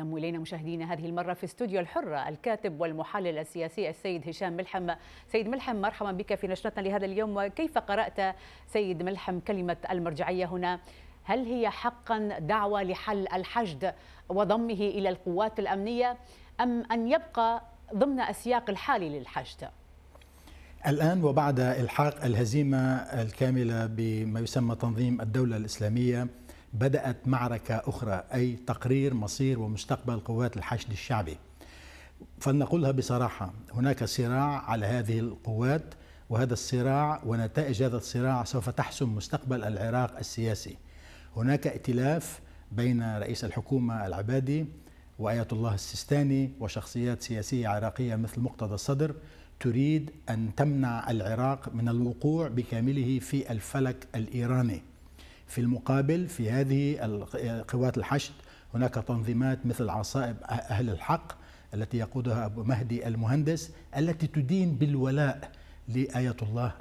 ينضم الينا مشاهدينا هذه المره في استوديو الحره الكاتب والمحلل السياسي السيد هشام ملحم. سيد ملحم مرحبا بك في نشرتنا لهذا اليوم وكيف قرات سيد ملحم كلمه المرجعيه هنا؟ هل هي حقا دعوه لحل الحشد وضمه الى القوات الامنيه ام ان يبقى ضمن السياق الحالي للحشد؟ الآن وبعد إلحاق الهزيمة الكاملة بما يسمى تنظيم الدولة الإسلامية بدأت معركة أخرى أي تقرير مصير ومستقبل قوات الحشد الشعبي فلنقولها بصراحة هناك صراع على هذه القوات وهذا الصراع ونتائج هذا الصراع سوف تحسم مستقبل العراق السياسي هناك ائتلاف بين رئيس الحكومة العبادي وآية الله السيستاني وشخصيات سياسية عراقية مثل مقتدى الصدر تريد أن تمنع العراق من الوقوع بكامله في الفلك الإيراني في المقابل في هذه قوات الحشد هناك تنظيمات مثل عصائب أه- أهل الحق التي يقودها أبو مهدي المهندس التي تدين بالولاء لآية الله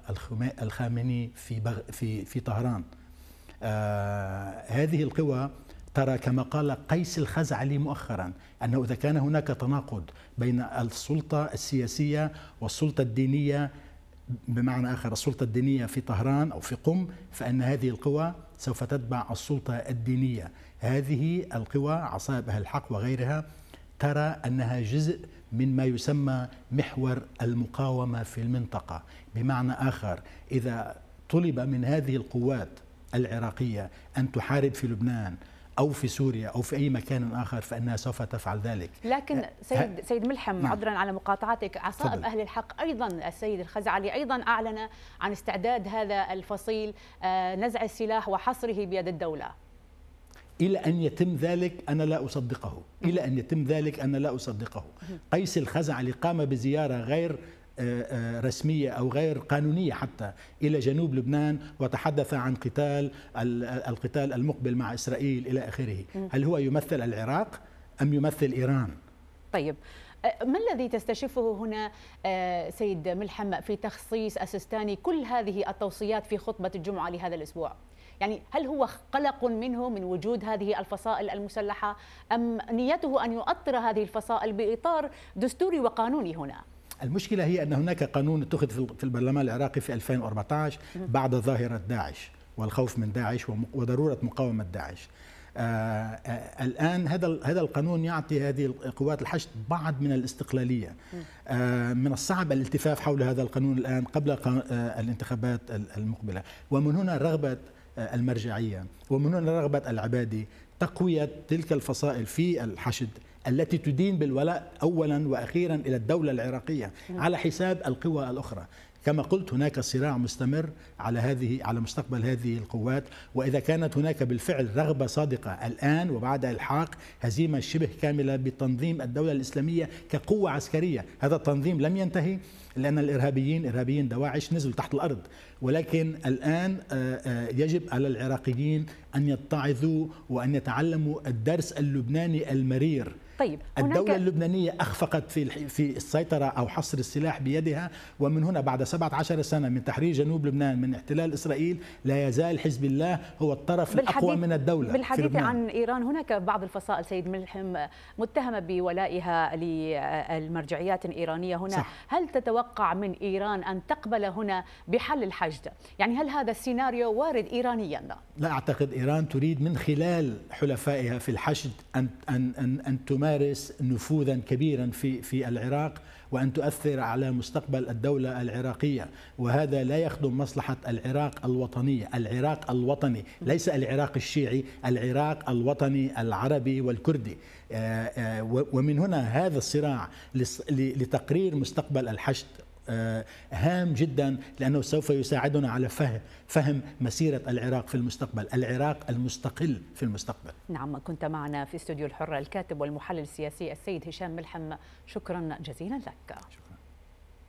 الخامني في بغ في في طهران. آه هذه القوى ترى كما قال قيس الخزعلي مؤخرا أنه إذا كان هناك تناقض بين السلطة السياسية والسلطة الدينية بمعنى آخر السلطة الدينية في طهران أو في قم فإن هذه القوى سوف تتبع السلطة الدينية هذه القوى عصائب أهل الحق وغيرها ترى أنها جزء من ما يسمى محور المقاومة في المنطقة بمعنى آخر إذا طلب من هذه القوات العراقية أن تحارب في لبنان أو في سوريا أو في أي مكان آخر فإنها سوف تفعل ذلك لكن سيد, سيد ملحم نعم. عذرا على مقاطعتك عصائب فضل. أهل الحق أيضا السيد الخزعلي أيضا أعلن عن استعداد هذا الفصيل آه، نزع السلاح وحصره بيد الدولة إلى أن يتم ذلك أنا لا أصدقه إلى أن يتم ذلك أنا لا أصدقه قيس الخزعلي قام بزيارة غير رسمية أو غير قانونية حتى إلى جنوب لبنان وتحدث عن قتال القتال المقبل مع إسرائيل إلى آخره هل هو يمثل العراق أم يمثل إيران؟ طيب ما الذي تستشفه هنا سيد ملحم في تخصيص أسستاني كل هذه التوصيات في خطبة الجمعة لهذا الأسبوع؟ يعني هل هو قلق منه من وجود هذه الفصائل المسلحة أم نيته أن يؤطر هذه الفصائل بإطار دستوري وقانوني هنا؟ المشكلة هي أن هناك قانون اتخذ في البرلمان العراقي في 2014 بعد ظاهرة داعش والخوف من داعش وضرورة مقاومة داعش آه، آه، الآن هذا هذا القانون يعطي هذه القوات الحشد بعض من الاستقلالية آه، من الصعب الالتفاف حول هذا القانون الآن قبل الانتخابات المقبلة ومن هنا رغبة المرجعية ومن هنا رغبة العبادي تقوية تلك الفصائل في الحشد التي تدين بالولاء أولا وأخيرا إلى الدولة العراقية على حساب القوى الأخرى كما قلت هناك صراع مستمر على هذه على مستقبل هذه القوات واذا كانت هناك بالفعل رغبه صادقه الان وبعد الحاق هزيمه شبه كامله بتنظيم الدوله الاسلاميه كقوه عسكريه، هذا التنظيم لم ينتهي لان الارهابيين ارهابيين دواعش نزلوا تحت الارض، ولكن الان آه، آه، يجب على العراقيين ان يتعظوا وان يتعلموا الدرس اللبناني المرير طيب الدولة اللبنانية أخفقت في في السيطرة أو حصر السلاح بيدها ومن هنا بعد 17 سنة من تحرير جنوب لبنان من احتلال إسرائيل لا يزال حزب الله هو الطرف الأقوى من الدولة بالحديث عن إيران هناك بعض الفصائل سيد ملحم متهمة بولائها للمرجعيات الإيرانية هنا صح. هل تتوقع من إيران أن تقبل هنا بحل الحشد يعني هل هذا السيناريو وارد إيرانيا لا أعتقد إيران تريد من خلال حلفائها في الحشد أن أن أن, أن تمارس تمارس نفوذا كبيرا في في العراق وان تؤثر على مستقبل الدوله العراقيه وهذا لا يخدم مصلحه العراق الوطنيه، العراق الوطني ليس العراق الشيعي، العراق الوطني العربي والكردي آه، آه، ومن هنا هذا الصراع لتقرير مستقبل الحشد آه، هام جدا لانه سوف يساعدنا على فهم فهم مسيره العراق في المستقبل، العراق المستقل في المستقبل. نعم كنت معنا في استوديو الحره الكاتب والمحلل السياسي السيد هشام ملحم، شكرا جزيلا لك. شكرا.